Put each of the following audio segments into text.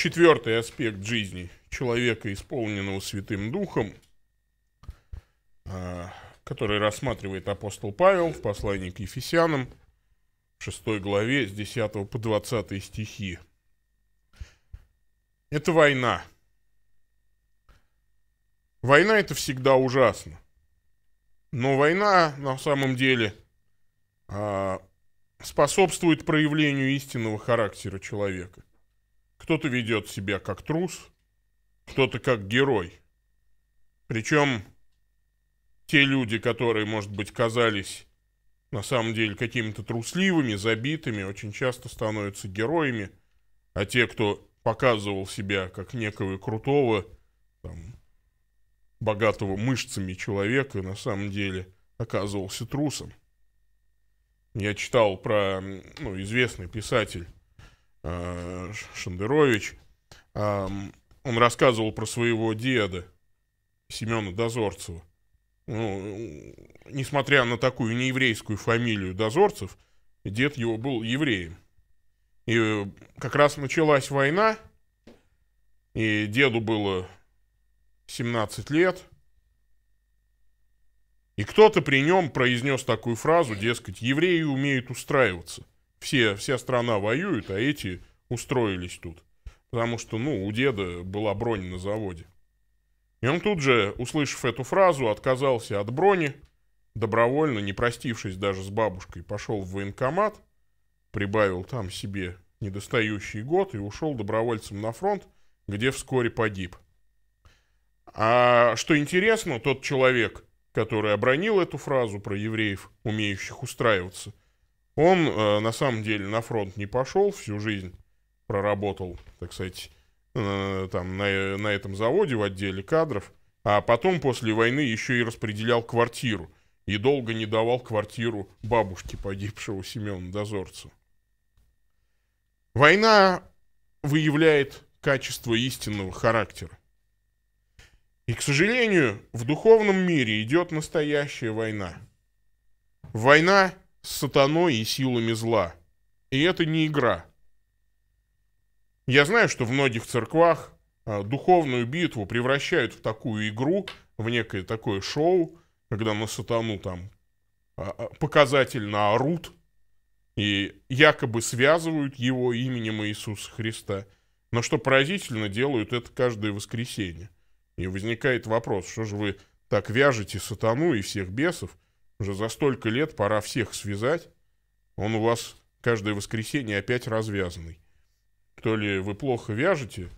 четвертый аспект жизни человека, исполненного Святым Духом, а, который рассматривает апостол Павел в послании к Ефесянам, 6 главе, с 10 по 20 стихи. Это война. Война это всегда ужасно. Но война на самом деле а, способствует проявлению истинного характера человека. Кто-то ведет себя как трус, кто-то как герой. Причем те люди, которые, может быть, казались на самом деле какими-то трусливыми, забитыми, очень часто становятся героями, а те, кто показывал себя как некого крутого, там, богатого мышцами человека, на самом деле оказывался трусом. Я читал про ну, известный писатель Э, Шандерович. он рассказывал про своего деда, Семена Дозорцева. Ну, несмотря на такую нееврейскую фамилию Дозорцев, дед его был евреем. И как раз началась война, и деду было 17 лет. И кто-то при нем произнес такую фразу, дескать, евреи умеют устраиваться – все, вся страна воюет, а эти устроились тут. Потому что, ну, у деда была бронь на заводе. И он тут же, услышав эту фразу, отказался от брони, добровольно, не простившись даже с бабушкой, пошел в военкомат, прибавил там себе недостающий год и ушел добровольцем на фронт, где вскоре погиб. А что интересно, тот человек, который обронил эту фразу про евреев, умеющих устраиваться – он э, на самом деле на фронт не пошел, всю жизнь проработал, так сказать, э, там на, на этом заводе в отделе кадров, а потом после войны еще и распределял квартиру и долго не давал квартиру бабушке погибшего Семена Дозорцу. Война выявляет качество истинного характера. И, к сожалению, в духовном мире идет настоящая война. Война с сатаной и силами зла. И это не игра. Я знаю, что в многих церквах а, духовную битву превращают в такую игру, в некое такое шоу, когда на сатану там а, а, показательно орут и якобы связывают его именем Иисуса Христа. Но что поразительно, делают это каждое воскресенье. И возникает вопрос, что же вы так вяжете сатану и всех бесов, уже за столько лет пора всех связать. Он у вас каждое воскресенье опять развязанный. То ли вы плохо вяжете,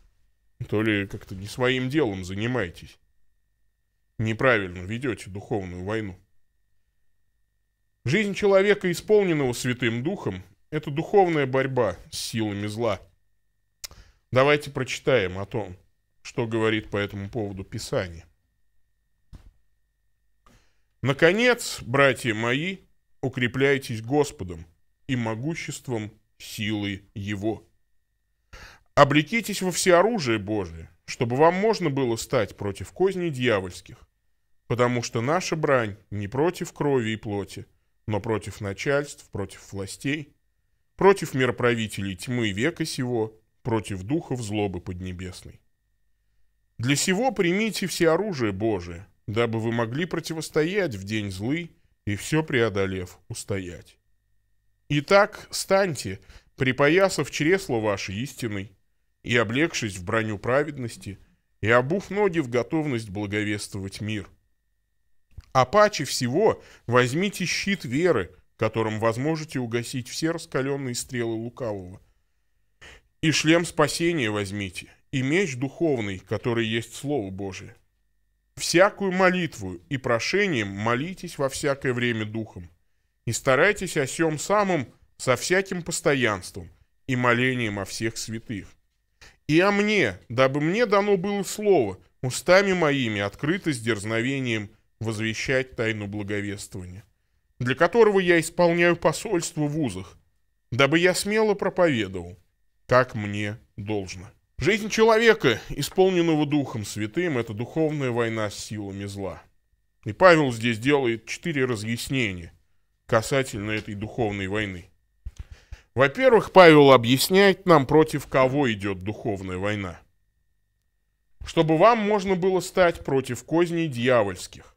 то ли как-то не своим делом занимаетесь. Неправильно ведете духовную войну. Жизнь человека, исполненного Святым Духом, это духовная борьба с силами зла. Давайте прочитаем о том, что говорит по этому поводу Писание. Наконец, братья мои, укрепляйтесь Господом и могуществом силы Его. Облекитесь во всеоружие Божие, чтобы вам можно было стать против козней дьявольских, потому что наша брань не против крови и плоти, но против начальств, против властей, против мироправителей тьмы века сего, против духов злобы поднебесной. Для сего примите все оружие Божие, дабы вы могли противостоять в день злый и все преодолев устоять. Итак, станьте, припоясав чресло ваше истиной, и облегшись в броню праведности, и обув ноги в готовность благовествовать мир. А паче всего возьмите щит веры, которым возможете угасить все раскаленные стрелы лукавого. И шлем спасения возьмите, и меч духовный, который есть Слово Божие всякую молитву и прошением молитесь во всякое время духом, и старайтесь о сем самом со всяким постоянством и молением о всех святых. И о мне, дабы мне дано было слово, устами моими открыто с дерзновением возвещать тайну благовествования, для которого я исполняю посольство в узах, дабы я смело проповедовал, как мне должно. Жизнь человека, исполненного Духом Святым, это духовная война с силами зла. И Павел здесь делает четыре разъяснения касательно этой духовной войны. Во-первых, Павел объясняет нам, против кого идет духовная война. Чтобы вам можно было стать против козней дьявольских.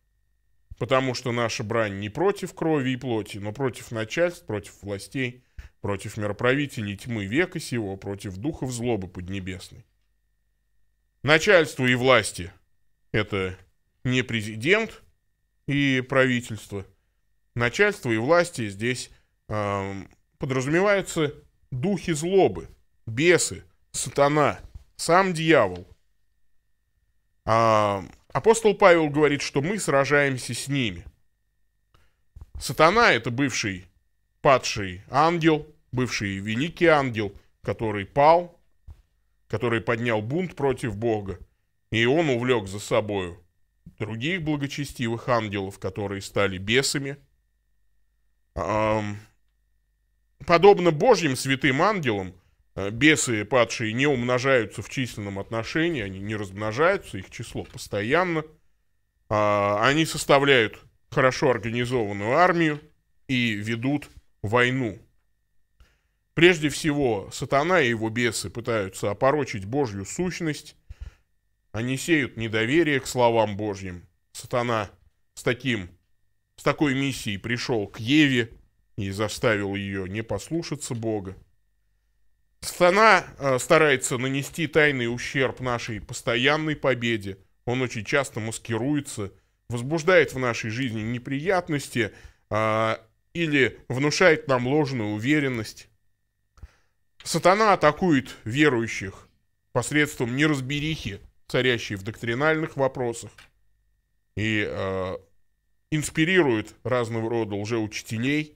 Потому что наша брань не против крови и плоти, но против начальств, против властей, против мироправителей тьмы века сего, против духов злобы поднебесной. Начальство и власти – это не президент и правительство. Начальство и власти здесь э, подразумеваются духи злобы, бесы, сатана, сам дьявол. А, апостол Павел говорит, что мы сражаемся с ними. Сатана – это бывший падший ангел, бывший великий ангел, который пал, который поднял бунт против Бога, и он увлек за собою других благочестивых ангелов, которые стали бесами. Подобно Божьим святым ангелам, э, бесы падшие не умножаются в численном отношении, они не размножаются, их число постоянно. А, они составляют хорошо организованную армию и ведут войну Прежде всего, сатана и его бесы пытаются опорочить Божью сущность. Они сеют недоверие к словам Божьим. Сатана с, таким, с такой миссией пришел к Еве и заставил ее не послушаться Бога. Сатана э, старается нанести тайный ущерб нашей постоянной победе. Он очень часто маскируется, возбуждает в нашей жизни неприятности а, или внушает нам ложную уверенность. Сатана атакует верующих посредством неразберихи, царящей в доктринальных вопросах, и э, инспирирует разного рода лжеучителей.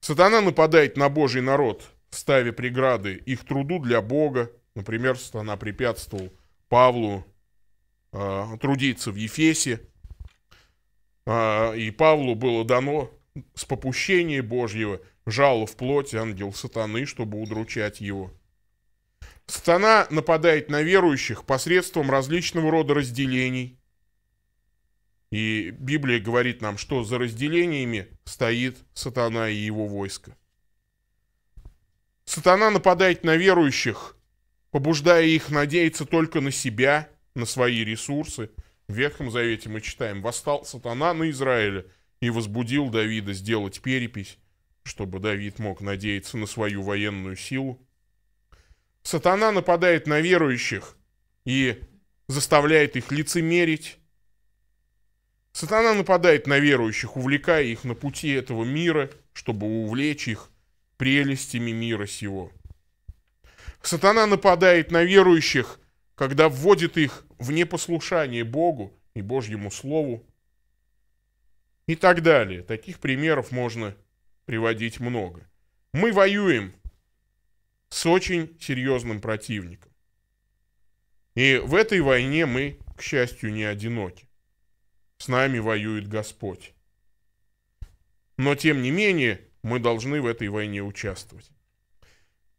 Сатана нападает на Божий народ, ставя преграды их труду для Бога. Например, сатана препятствовал Павлу э, трудиться в Ефесе, э, и Павлу было дано с попущения Божьего – жало в плоти ангел сатаны, чтобы удручать его. Сатана нападает на верующих посредством различного рода разделений. И Библия говорит нам, что за разделениями стоит сатана и его войско. Сатана нападает на верующих, побуждая их надеяться только на себя, на свои ресурсы. В Ветхом Завете мы читаем «Восстал сатана на Израиле и возбудил Давида сделать перепись, чтобы Давид мог надеяться на свою военную силу. Сатана нападает на верующих и заставляет их лицемерить. Сатана нападает на верующих, увлекая их на пути этого мира, чтобы увлечь их прелестями мира сего. Сатана нападает на верующих, когда вводит их в непослушание Богу и Божьему Слову и так далее. Таких примеров можно приводить много. Мы воюем с очень серьезным противником. И в этой войне мы, к счастью, не одиноки. С нами воюет Господь. Но, тем не менее, мы должны в этой войне участвовать.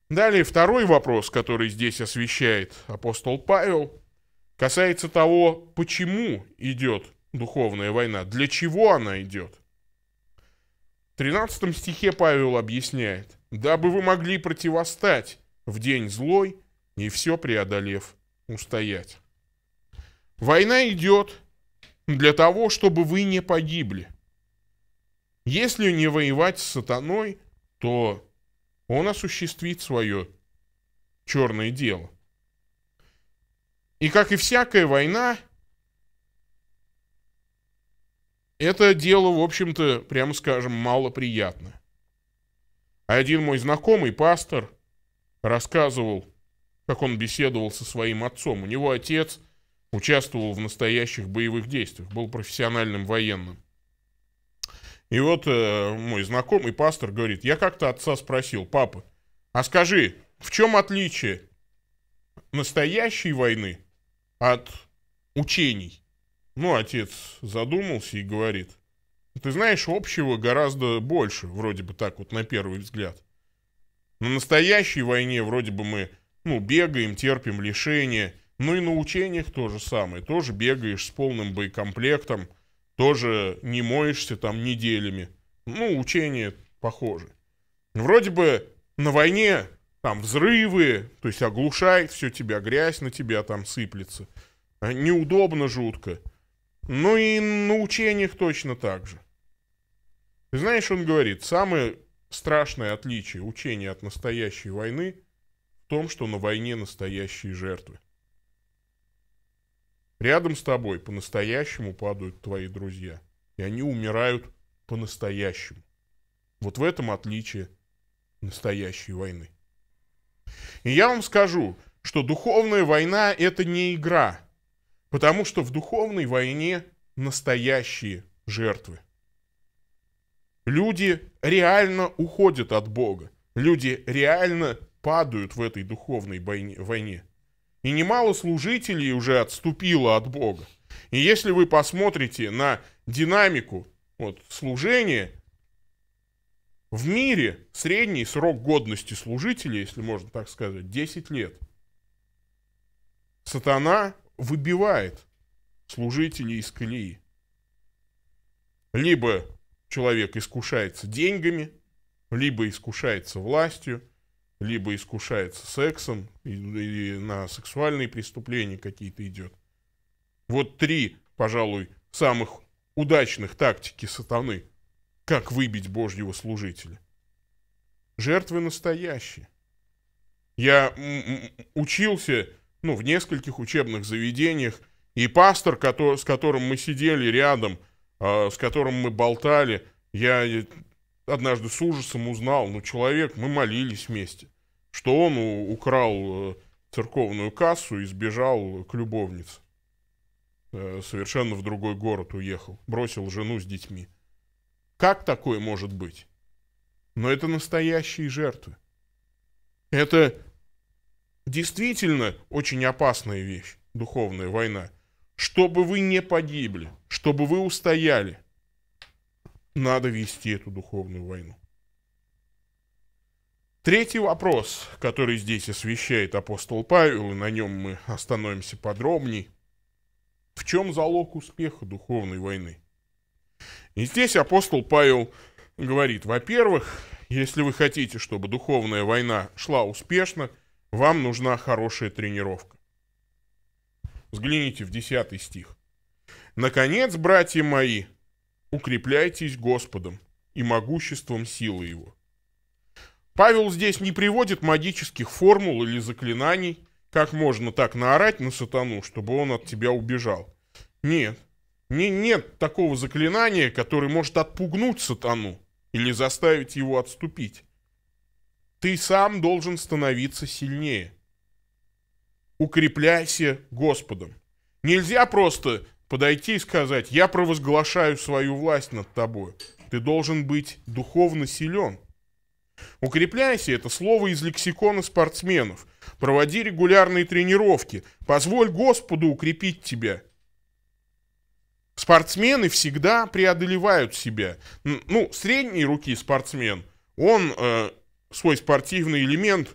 Далее второй вопрос, который здесь освещает апостол Павел, касается того, почему идет духовная война, для чего она идет. 13 стихе Павел объясняет, «Дабы вы могли противостать в день злой и все преодолев устоять». Война идет для того, чтобы вы не погибли. Если не воевать с сатаной, то он осуществит свое черное дело. И как и всякая война, Это дело, в общем-то, прямо скажем, малоприятно. Один мой знакомый, пастор, рассказывал, как он беседовал со своим отцом. У него отец участвовал в настоящих боевых действиях, был профессиональным военным. И вот э, мой знакомый пастор говорит, я как-то отца спросил, папа, а скажи, в чем отличие настоящей войны от учений? Ну, отец задумался и говорит. Ты знаешь, общего гораздо больше, вроде бы так вот на первый взгляд. На настоящей войне вроде бы мы, ну, бегаем, терпим лишения. Ну и на учениях то же самое. Тоже бегаешь с полным боекомплектом. Тоже не моешься там неделями. Ну, учения похожи. Вроде бы на войне там взрывы, то есть оглушает все тебя, грязь на тебя там сыплется. Э, неудобно жутко. Ну и на учениях точно так же. Ты знаешь, он говорит, самое страшное отличие учения от настоящей войны в том, что на войне настоящие жертвы. Рядом с тобой по-настоящему падают твои друзья, и они умирают по-настоящему. Вот в этом отличие настоящей войны. И я вам скажу, что духовная война – это не игра – Потому что в духовной войне настоящие жертвы. Люди реально уходят от Бога. Люди реально падают в этой духовной войне. И немало служителей уже отступило от Бога. И если вы посмотрите на динамику вот, служения, в мире средний срок годности служителя, если можно так сказать, 10 лет. Сатана выбивает служителей из колеи. Либо человек искушается деньгами, либо искушается властью, либо искушается сексом, и, и на сексуальные преступления какие-то идет. Вот три, пожалуй, самых удачных тактики сатаны, как выбить Божьего служителя. Жертвы настоящие. Я учился ну, в нескольких учебных заведениях. И пастор, который, с которым мы сидели рядом, э, с которым мы болтали, я э, однажды с ужасом узнал, ну, человек, мы молились вместе, что он украл э, церковную кассу и сбежал к любовнице. Э, совершенно в другой город уехал, бросил жену с детьми. Как такое может быть? Но это настоящие жертвы. Это действительно очень опасная вещь, духовная война. Чтобы вы не погибли, чтобы вы устояли, надо вести эту духовную войну. Третий вопрос, который здесь освещает апостол Павел, и на нем мы остановимся подробней. В чем залог успеха духовной войны? И здесь апостол Павел говорит, во-первых, если вы хотите, чтобы духовная война шла успешно – вам нужна хорошая тренировка. Взгляните в 10 стих. «Наконец, братья мои, укрепляйтесь Господом и могуществом силы Его». Павел здесь не приводит магических формул или заклинаний, как можно так наорать на сатану, чтобы он от тебя убежал. Нет, не, нет такого заклинания, которое может отпугнуть сатану или заставить его отступить. Ты сам должен становиться сильнее. Укрепляйся Господом. Нельзя просто подойти и сказать, я провозглашаю свою власть над тобой. Ты должен быть духовно силен. Укрепляйся – это слово из лексикона спортсменов. Проводи регулярные тренировки. Позволь Господу укрепить тебя. Спортсмены всегда преодолевают себя. Ну, средней руки спортсмен, он э, свой спортивный элемент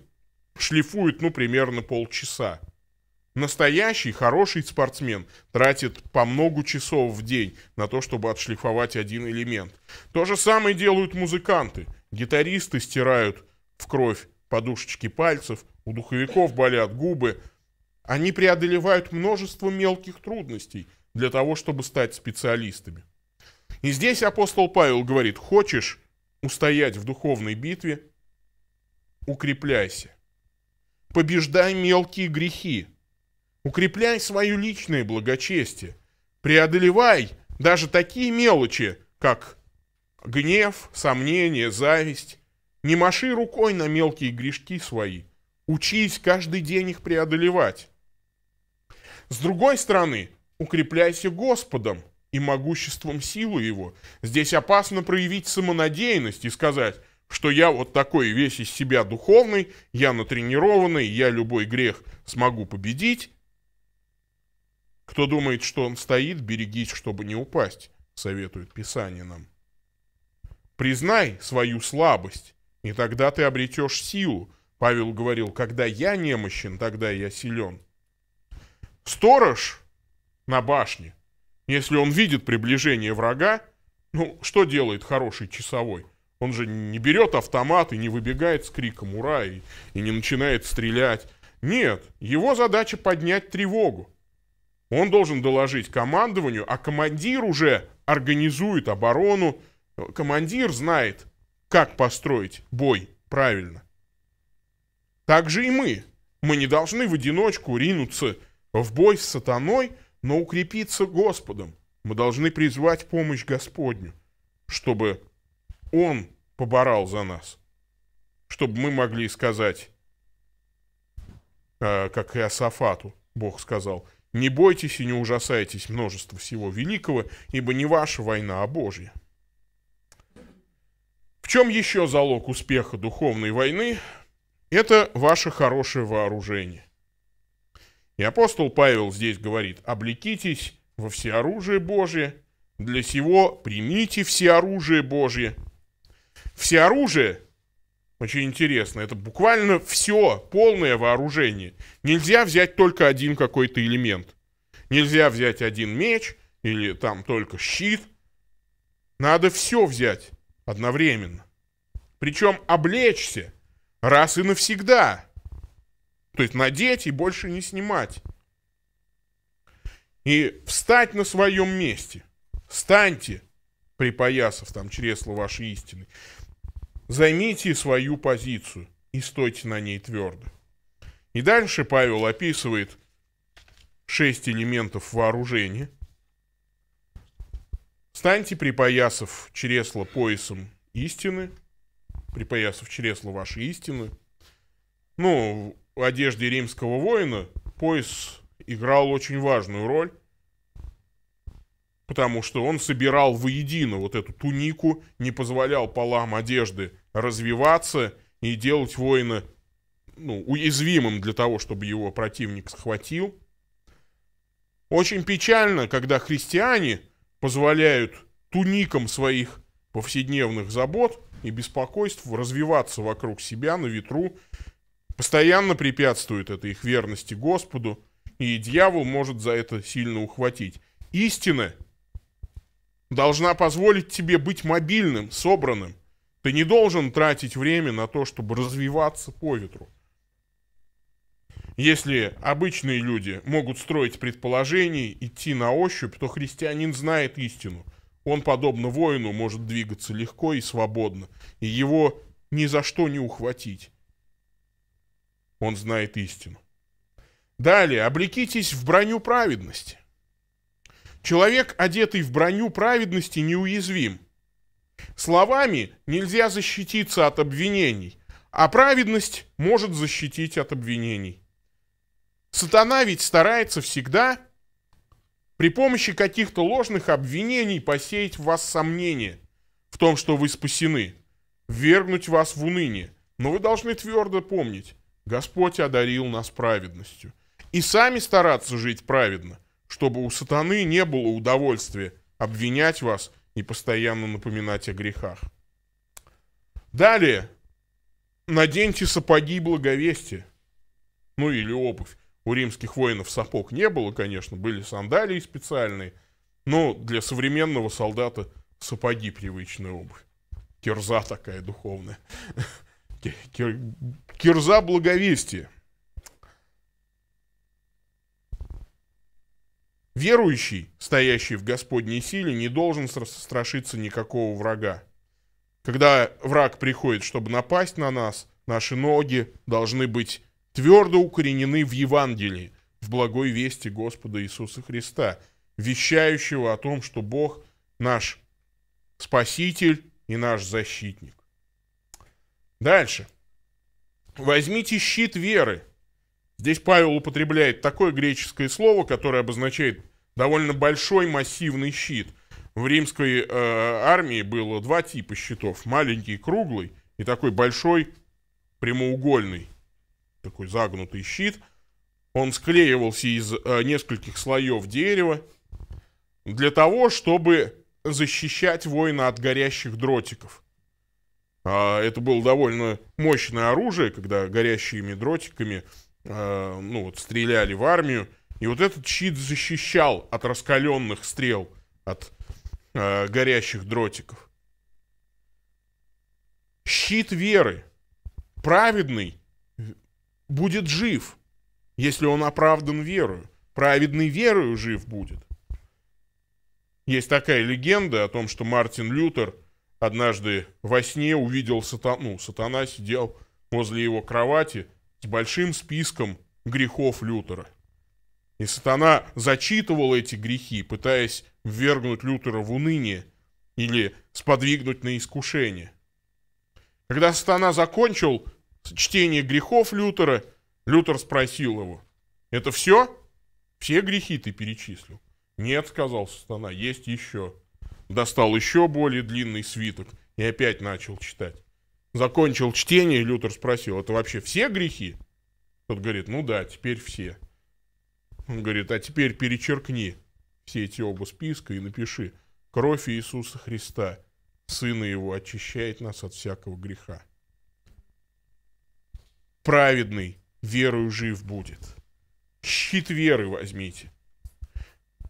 шлифует, ну, примерно полчаса. Настоящий, хороший спортсмен тратит по много часов в день на то, чтобы отшлифовать один элемент. То же самое делают музыканты. Гитаристы стирают в кровь подушечки пальцев, у духовиков болят губы. Они преодолевают множество мелких трудностей для того, чтобы стать специалистами. И здесь апостол Павел говорит, хочешь устоять в духовной битве, укрепляйся. Побеждай мелкие грехи. Укрепляй свое личное благочестие. Преодолевай даже такие мелочи, как гнев, сомнение, зависть. Не маши рукой на мелкие грешки свои. Учись каждый день их преодолевать. С другой стороны, укрепляйся Господом и могуществом силы Его. Здесь опасно проявить самонадеянность и сказать – что я вот такой весь из себя духовный, я натренированный, я любой грех смогу победить. Кто думает, что он стоит, берегись, чтобы не упасть, советует Писание нам. Признай свою слабость, и тогда ты обретешь силу. Павел говорил, когда я немощен, тогда я силен. Сторож на башне, если он видит приближение врага, ну, что делает хороший часовой? Он же не берет автомат и не выбегает с криком «Ура!» и, и не начинает стрелять. Нет, его задача поднять тревогу. Он должен доложить командованию, а командир уже организует оборону. Командир знает, как построить бой правильно. Так же и мы. Мы не должны в одиночку ринуться в бой с сатаной, но укрепиться Господом. Мы должны призвать помощь Господню, чтобы он поборал за нас, чтобы мы могли сказать, э, как и Асафату, Бог сказал, «Не бойтесь и не ужасайтесь множества всего великого, ибо не ваша война, а Божья». В чем еще залог успеха духовной войны? Это ваше хорошее вооружение. И апостол Павел здесь говорит, «Облекитесь во всеоружие Божие, для сего примите всеоружие Божие, все оружие. Очень интересно. Это буквально все, полное вооружение. Нельзя взять только один какой-то элемент. Нельзя взять один меч или там только щит. Надо все взять одновременно. Причем облечься раз и навсегда. То есть надеть и больше не снимать. И встать на своем месте. Станьте, припоясав там чресло вашей истины. Займите свою позицию и стойте на ней твердо. И дальше Павел описывает шесть элементов вооружения. Станьте, припоясав чресло поясом истины, припоясав чресло вашей истины. Ну, в одежде римского воина пояс играл очень важную роль потому что он собирал воедино вот эту тунику, не позволял полам одежды развиваться и делать воина ну, уязвимым для того, чтобы его противник схватил. Очень печально, когда христиане позволяют туникам своих повседневных забот и беспокойств развиваться вокруг себя на ветру, постоянно препятствует это их верности Господу, и дьявол может за это сильно ухватить. Истина должна позволить тебе быть мобильным, собранным. Ты не должен тратить время на то, чтобы развиваться по ветру. Если обычные люди могут строить предположения, идти на ощупь, то христианин знает истину. Он, подобно воину, может двигаться легко и свободно, и его ни за что не ухватить. Он знает истину. Далее, облекитесь в броню праведности. Человек, одетый в броню праведности, неуязвим. Словами нельзя защититься от обвинений, а праведность может защитить от обвинений. Сатана ведь старается всегда при помощи каких-то ложных обвинений посеять в вас сомнения в том, что вы спасены, вернуть вас в уныние. Но вы должны твердо помнить, Господь одарил нас праведностью. И сами стараться жить праведно, чтобы у сатаны не было удовольствия обвинять вас и постоянно напоминать о грехах. Далее. Наденьте сапоги благовестия. Ну или обувь. У римских воинов сапог не было, конечно, были сандалии специальные, но для современного солдата сапоги привычная обувь. Кирза такая духовная. Кирза благовестия. Верующий, стоящий в Господней силе, не должен страшиться никакого врага. Когда враг приходит, чтобы напасть на нас, наши ноги должны быть твердо укоренены в Евангелии, в благой вести Господа Иисуса Христа, вещающего о том, что Бог наш Спаситель и наш защитник. Дальше. Возьмите щит веры, Здесь Павел употребляет такое греческое слово, которое обозначает довольно большой массивный щит. В римской э, армии было два типа щитов. Маленький круглый и такой большой прямоугольный, такой загнутый щит. Он склеивался из э, нескольких слоев дерева для того, чтобы защищать воина от горящих дротиков. Э, это было довольно мощное оружие, когда горящими дротиками Э, ну вот, стреляли в армию. И вот этот щит защищал от раскаленных стрел, от э, горящих дротиков. Щит веры, праведный, будет жив, если он оправдан верою. Праведный верою жив будет. Есть такая легенда о том, что Мартин Лютер однажды во сне увидел сатану. Сатана сидел возле его кровати – с большим списком грехов Лютера. И сатана зачитывал эти грехи, пытаясь ввергнуть Лютера в уныние или сподвигнуть на искушение. Когда сатана закончил чтение грехов Лютера, Лютер спросил его, «Это все? Все грехи ты перечислил?» «Нет», — сказал сатана, — «есть еще». Достал еще более длинный свиток и опять начал читать закончил чтение, Лютер спросил, это вообще все грехи? Тот говорит, ну да, теперь все. Он говорит, а теперь перечеркни все эти оба списка и напиши «Кровь Иисуса Христа, Сына Его, очищает нас от всякого греха». Праведный верою жив будет. Щит веры возьмите.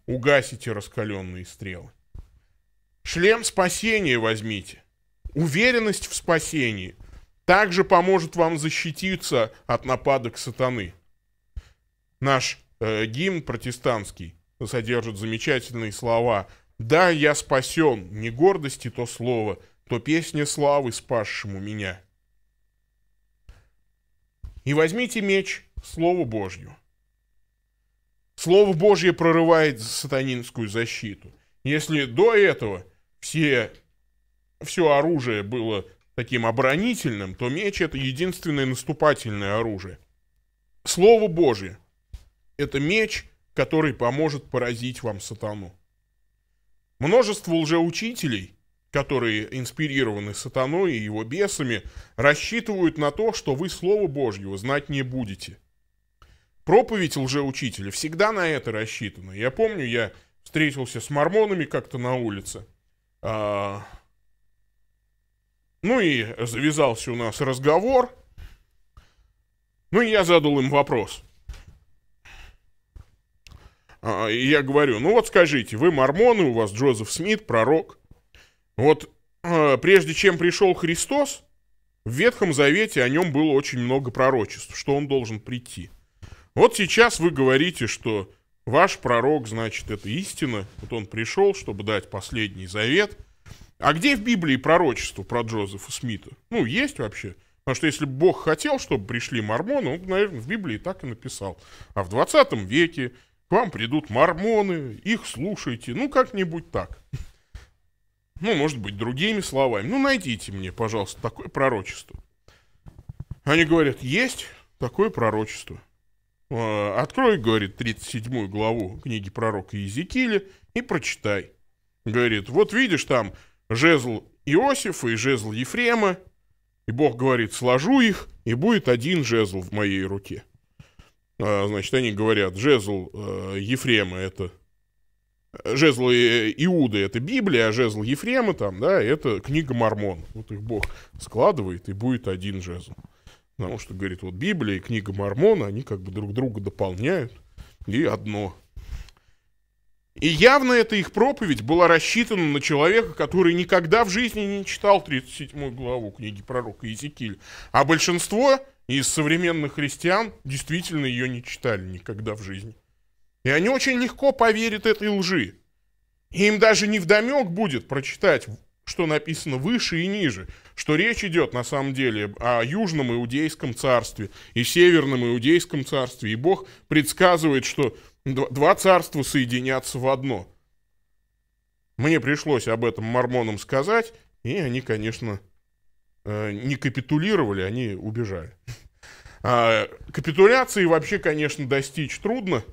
Угасите раскаленные стрелы. Шлем спасения возьмите. Уверенность в спасении также поможет вам защититься от нападок сатаны. Наш э, гимн протестантский содержит замечательные слова «Да, я спасен, не гордости то слово, то песня славы спасшему меня». И возьмите меч, Слово Божье. Слово Божье прорывает сатанинскую защиту. Если до этого все все оружие было таким оборонительным, то меч это единственное наступательное оружие. Слово Божье – это меч, который поможет поразить вам сатану. Множество лжеучителей, которые инспирированы сатаной и его бесами, рассчитывают на то, что вы Слово Божьего знать не будете. Проповедь лжеучителя всегда на это рассчитана. Я помню, я встретился с мормонами как-то на улице. А, ну и завязался у нас разговор. Ну и я задал им вопрос. А, и я говорю, ну вот скажите, вы мормоны, у вас Джозеф Смит, пророк. Вот а, прежде чем пришел Христос, в Ветхом Завете о нем было очень много пророчеств, что он должен прийти. Вот сейчас вы говорите, что ваш пророк, значит, это истина, вот он пришел, чтобы дать последний завет – а где в Библии пророчество про Джозефа Смита? Ну, есть вообще. Потому что если Бог хотел, чтобы пришли мормоны, он, наверное, в Библии так и написал. А в 20 веке к вам придут мормоны, их слушайте, ну, как-нибудь так. Ну, может быть, другими словами. Ну, найдите мне, пожалуйста, такое пророчество. Они говорят, есть такое пророчество. А, Открой, говорит, 37 главу книги пророка Иезекииля и прочитай. Говорит, вот видишь там жезл Иосифа и жезл Ефрема, и Бог говорит, сложу их, и будет один жезл в моей руке. А, значит, они говорят, жезл э, Ефрема это... Жезл э, Иуды это Библия, а жезл Ефрема там, да, это книга Мормон. Вот их Бог складывает, и будет один жезл. Потому что, говорит, вот Библия и книга Мормона, они как бы друг друга дополняют, и одно и явно эта их проповедь была рассчитана на человека, который никогда в жизни не читал 37 главу книги пророка Иезекииля. А большинство из современных христиан действительно ее не читали никогда в жизни. И они очень легко поверят этой лжи. И им даже не вдомек будет прочитать, что написано выше и ниже, что речь идет на самом деле о Южном Иудейском царстве и Северном Иудейском царстве, и Бог предсказывает, что два царства соединятся в одно. Мне пришлось об этом мормонам сказать, и они, конечно, э, не капитулировали, они убежали. А капитуляции вообще, конечно, достичь трудно.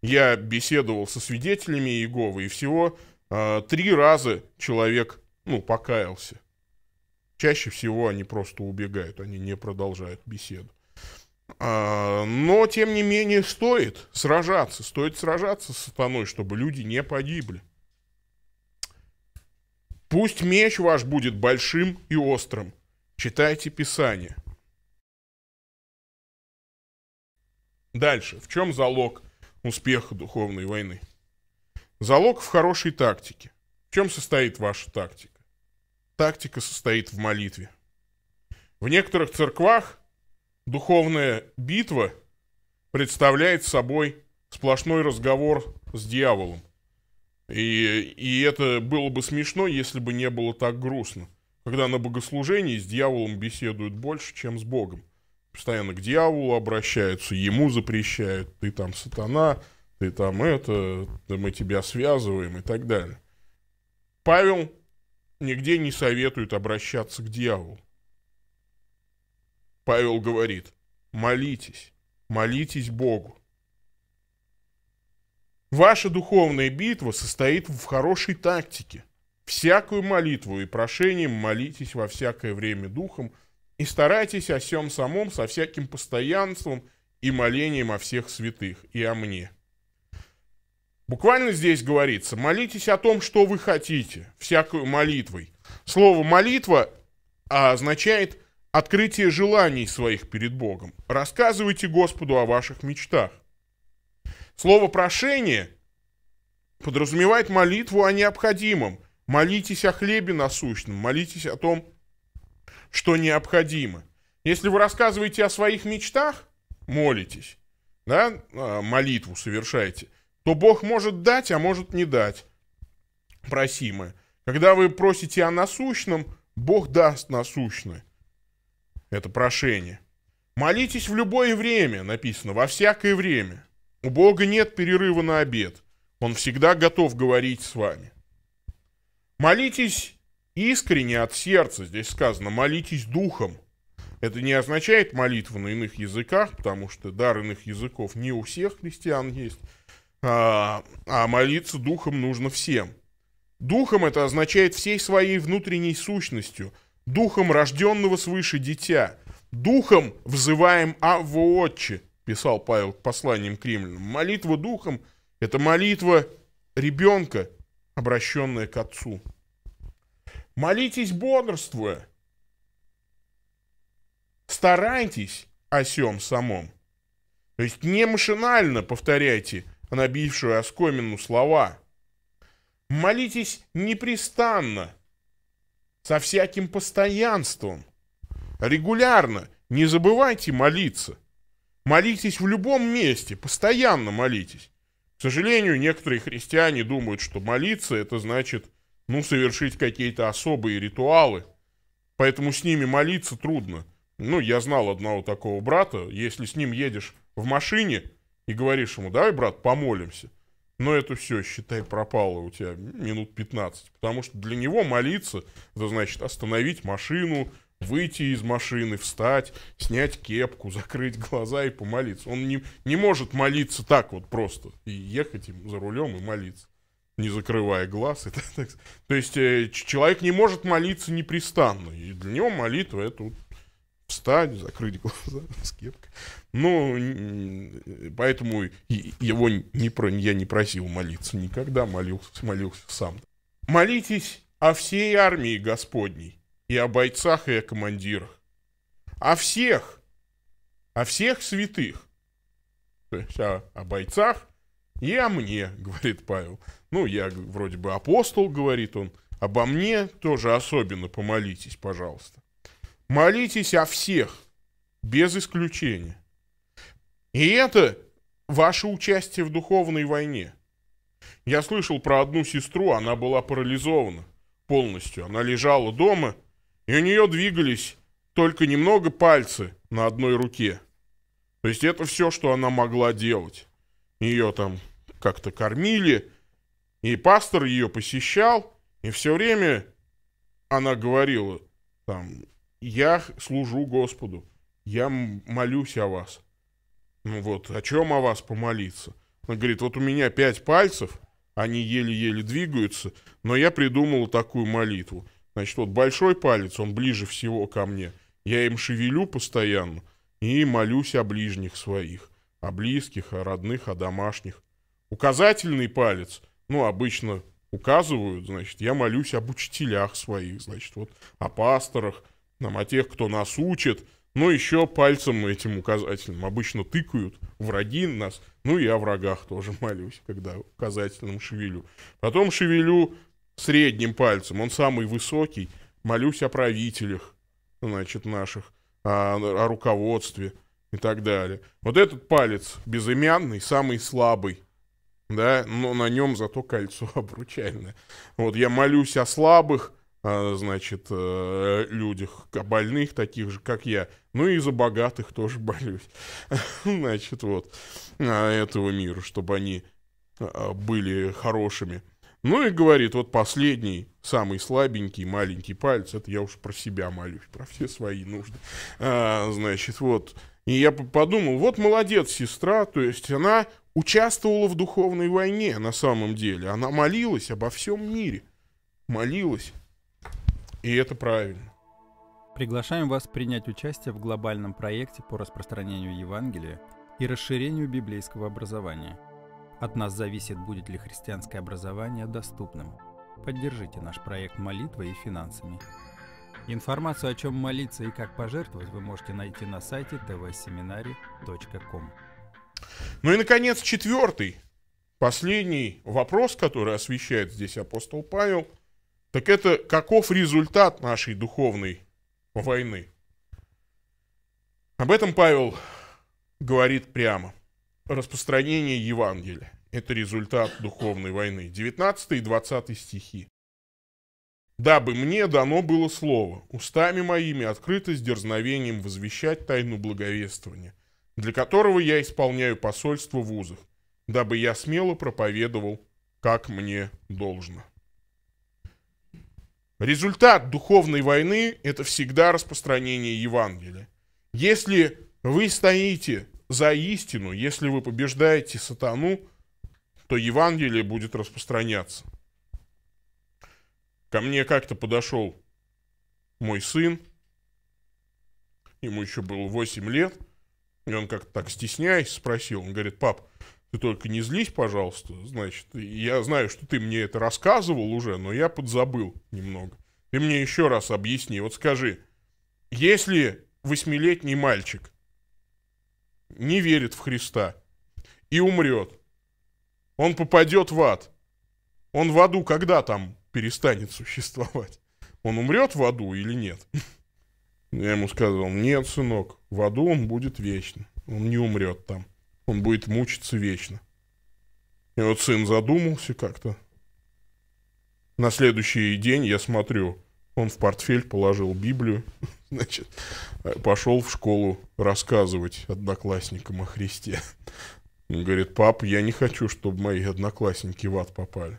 Я беседовал со свидетелями Иеговы, и всего э, три раза человек ну, покаялся. Чаще всего они просто убегают, они не продолжают беседу. А, но, тем не менее, стоит сражаться, стоит сражаться с сатаной, чтобы люди не погибли. Пусть меч ваш будет большим и острым. Читайте Писание. Дальше. В чем залог успеха духовной войны? Залог в хорошей тактике. В чем состоит ваша тактика? тактика состоит в молитве. В некоторых церквах духовная битва представляет собой сплошной разговор с дьяволом. И, и это было бы смешно, если бы не было так грустно. Когда на богослужении с дьяволом беседуют больше, чем с Богом. Постоянно к дьяволу обращаются, ему запрещают, ты там сатана, ты там это, мы тебя связываем и так далее. Павел нигде не советуют обращаться к дьяволу. Павел говорит, молитесь, молитесь Богу. Ваша духовная битва состоит в хорошей тактике. Всякую молитву и прошением молитесь во всякое время духом и старайтесь о всем самом со всяким постоянством и молением о всех святых и о мне. Буквально здесь говорится, молитесь о том, что вы хотите, всякую молитвой. Слово «молитва» означает открытие желаний своих перед Богом. Рассказывайте Господу о ваших мечтах. Слово «прошение» подразумевает молитву о необходимом. Молитесь о хлебе насущном, молитесь о том, что необходимо. Если вы рассказываете о своих мечтах, молитесь, да, а, молитву совершаете – то Бог может дать, а может не дать просимое. Когда вы просите о насущном, Бог даст насущное. Это прошение. Молитесь в любое время, написано, во всякое время. У Бога нет перерыва на обед. Он всегда готов говорить с вами. Молитесь искренне от сердца. Здесь сказано, молитесь духом. Это не означает молитву на иных языках, потому что дар иных языков не у всех христиан есть. А, а молиться духом нужно всем. Духом это означает всей своей внутренней сущностью, духом рожденного свыше дитя, духом взываем Авва Отче, писал Павел к посланиям к римлянам. Молитва духом – это молитва ребенка, обращенная к отцу. Молитесь бодрствуя. Старайтесь о сем самом. То есть не машинально повторяйте набившую оскомину слова. Молитесь непрестанно, со всяким постоянством, регулярно, не забывайте молиться. Молитесь в любом месте, постоянно молитесь. К сожалению, некоторые христиане думают, что молиться это значит, ну, совершить какие-то особые ритуалы. Поэтому с ними молиться трудно. Ну, я знал одного такого брата, если с ним едешь в машине, и говоришь ему, давай, брат, помолимся, но это все, считай, пропало у тебя минут 15. Потому что для него молиться, это значит остановить машину, выйти из машины, встать, снять кепку, закрыть глаза и помолиться. Он не, не может молиться так вот просто. И ехать им за рулем и молиться, не закрывая глаз. то есть э, человек не может молиться непрестанно. И для него молитва это вот встать, закрыть глаза с кепкой. Ну, поэтому его не, про, я не просил молиться никогда, молился, молился сам. Молитесь о всей армии Господней, и о бойцах, и о командирах, о всех, о всех святых, то есть о, о бойцах и о мне, говорит Павел. Ну, я вроде бы апостол, говорит он, обо мне тоже особенно помолитесь, пожалуйста. Молитесь о всех, без исключения. И это ваше участие в духовной войне. Я слышал про одну сестру, она была парализована полностью. Она лежала дома, и у нее двигались только немного пальцы на одной руке. То есть это все, что она могла делать. Ее там как-то кормили, и пастор ее посещал, и все время она говорила, там, я служу Господу, я молюсь о вас. Ну вот, о чем о вас помолиться? Она говорит, вот у меня пять пальцев, они еле-еле двигаются, но я придумала такую молитву. Значит, вот большой палец, он ближе всего ко мне, я им шевелю постоянно и молюсь о ближних своих, о близких, о родных, о домашних. Указательный палец, ну, обычно указывают, значит, я молюсь об учителях своих, значит, вот о пасторах, нам а тех, кто нас учит, но еще пальцем этим указательным обычно тыкают враги нас, ну, я о врагах тоже молюсь, когда указательным шевелю. Потом шевелю средним пальцем, он самый высокий, молюсь о правителях, значит, наших, о, о руководстве и так далее. Вот этот палец безымянный, самый слабый, да, но на нем зато кольцо обручальное. Вот я молюсь о слабых, а, значит, э, людях, больных таких же, как я. Ну и за богатых тоже болюсь. Значит, вот, а, этого мира, чтобы они а, были хорошими. Ну и говорит, вот последний, самый слабенький, маленький палец, это я уж про себя молюсь, про все свои нужды. значит, вот, и я подумал, вот молодец сестра, то есть она участвовала в духовной войне на самом деле, она молилась обо всем мире, молилась и это правильно. Приглашаем вас принять участие в глобальном проекте по распространению Евангелия и расширению библейского образования. От нас зависит, будет ли христианское образование доступным. Поддержите наш проект молитвой и финансами. Информацию о чем молиться и как пожертвовать вы можете найти на сайте tvseminary.com. Ну и, наконец, четвертый, последний вопрос, который освещает здесь апостол Павел – так это каков результат нашей духовной войны. Об этом Павел говорит прямо. Распространение Евангелия – это результат духовной войны. 19 и 20 стихи. «Дабы мне дано было слово, устами моими открыто с дерзновением возвещать тайну благовествования, для которого я исполняю посольство в узах, дабы я смело проповедовал, как мне должно». Результат духовной войны – это всегда распространение Евангелия. Если вы стоите за истину, если вы побеждаете сатану, то Евангелие будет распространяться. Ко мне как-то подошел мой сын, ему еще было 8 лет, и он как-то так стесняясь спросил, он говорит, пап, ты только не злись, пожалуйста. Значит, я знаю, что ты мне это рассказывал уже, но я подзабыл немного. Ты мне еще раз объясни. Вот скажи, если восьмилетний мальчик не верит в Христа и умрет, он попадет в ад. Он в аду когда там перестанет существовать? Он умрет в аду или нет? Я ему сказал, нет, сынок, в аду он будет вечно. Он не умрет там он будет мучиться вечно. И вот сын задумался как-то. На следующий день я смотрю, он в портфель положил Библию, значит, пошел в школу рассказывать одноклассникам о Христе. Он говорит, пап, я не хочу, чтобы мои одноклассники в ад попали.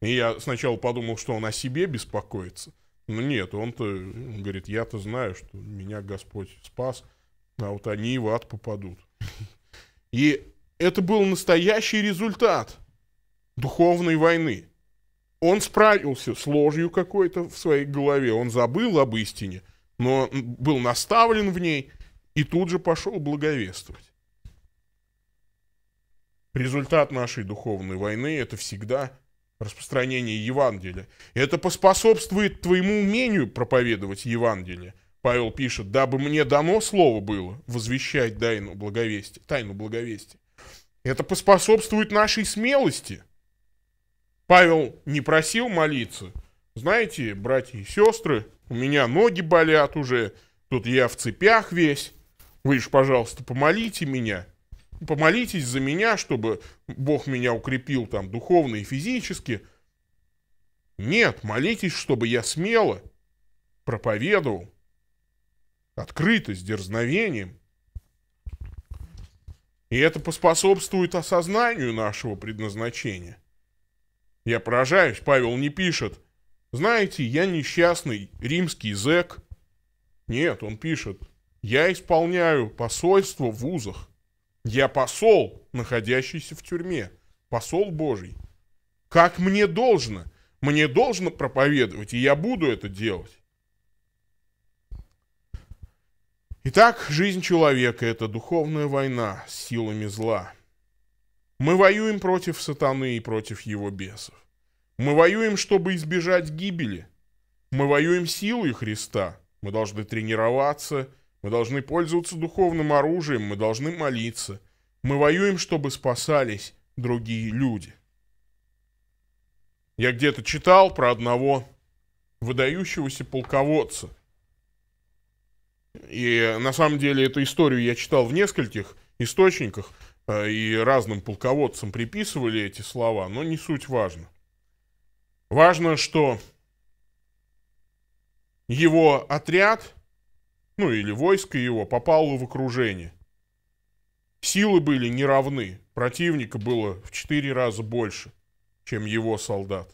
И я сначала подумал, что он о себе беспокоится. Но нет, он-то он говорит, я-то знаю, что меня Господь спас, а вот они в ад попадут. И это был настоящий результат духовной войны. Он справился с ложью какой-то в своей голове, он забыл об истине, но был наставлен в ней и тут же пошел благовествовать. Результат нашей духовной войны – это всегда распространение Евангелия. это поспособствует твоему умению проповедовать Евангелие – Павел пишет, дабы мне дано слово было возвещать тайну благовестия. Тайну благовестия. Это поспособствует нашей смелости. Павел не просил молиться. Знаете, братья и сестры, у меня ноги болят уже, тут я в цепях весь. Вы же, пожалуйста, помолите меня. Помолитесь за меня, чтобы Бог меня укрепил там духовно и физически. Нет, молитесь, чтобы я смело проповедовал Открытость дерзновением. И это поспособствует осознанию нашего предназначения. Я поражаюсь, Павел не пишет, знаете, я несчастный римский зэк. Нет, он пишет, я исполняю посольство в вузах. Я посол, находящийся в тюрьме, посол Божий. Как мне должно? Мне должно проповедовать, и я буду это делать. Итак, жизнь человека — это духовная война с силами зла. Мы воюем против сатаны и против его бесов. Мы воюем, чтобы избежать гибели. Мы воюем силой Христа. Мы должны тренироваться, мы должны пользоваться духовным оружием, мы должны молиться. Мы воюем, чтобы спасались другие люди. Я где-то читал про одного выдающегося полководца, и на самом деле эту историю я читал в нескольких источниках, э, и разным полководцам приписывали эти слова, но не суть важно. Важно, что его отряд, ну или войско его, попало в окружение. Силы были неравны, противника было в четыре раза больше, чем его солдат.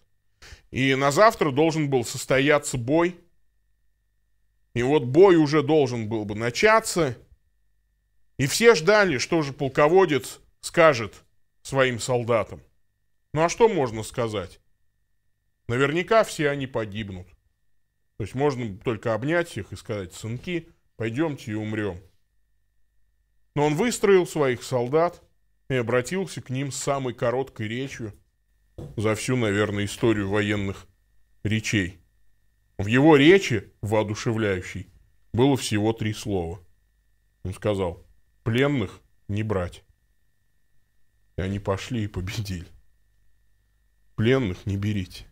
И на завтра должен был состояться бой и вот бой уже должен был бы начаться. И все ждали, что же полководец скажет своим солдатам. Ну а что можно сказать? Наверняка все они погибнут. То есть можно только обнять их и сказать, сынки, пойдемте и умрем. Но он выстроил своих солдат и обратился к ним с самой короткой речью за всю, наверное, историю военных речей. В его речи, воодушевляющей, было всего три слова. Он сказал, пленных не брать. И они пошли и победили. Пленных не берите.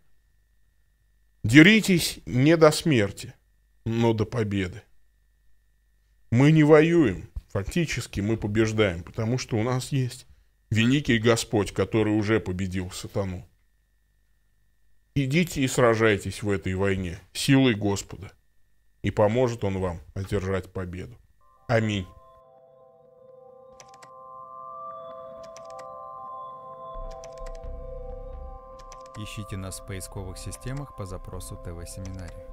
Деритесь не до смерти, но до победы. Мы не воюем, фактически мы побеждаем, потому что у нас есть великий Господь, который уже победил сатану. Идите и сражайтесь в этой войне силой Господа, и поможет Он вам одержать победу. Аминь. Ищите нас в поисковых системах по запросу ТВ-семинария.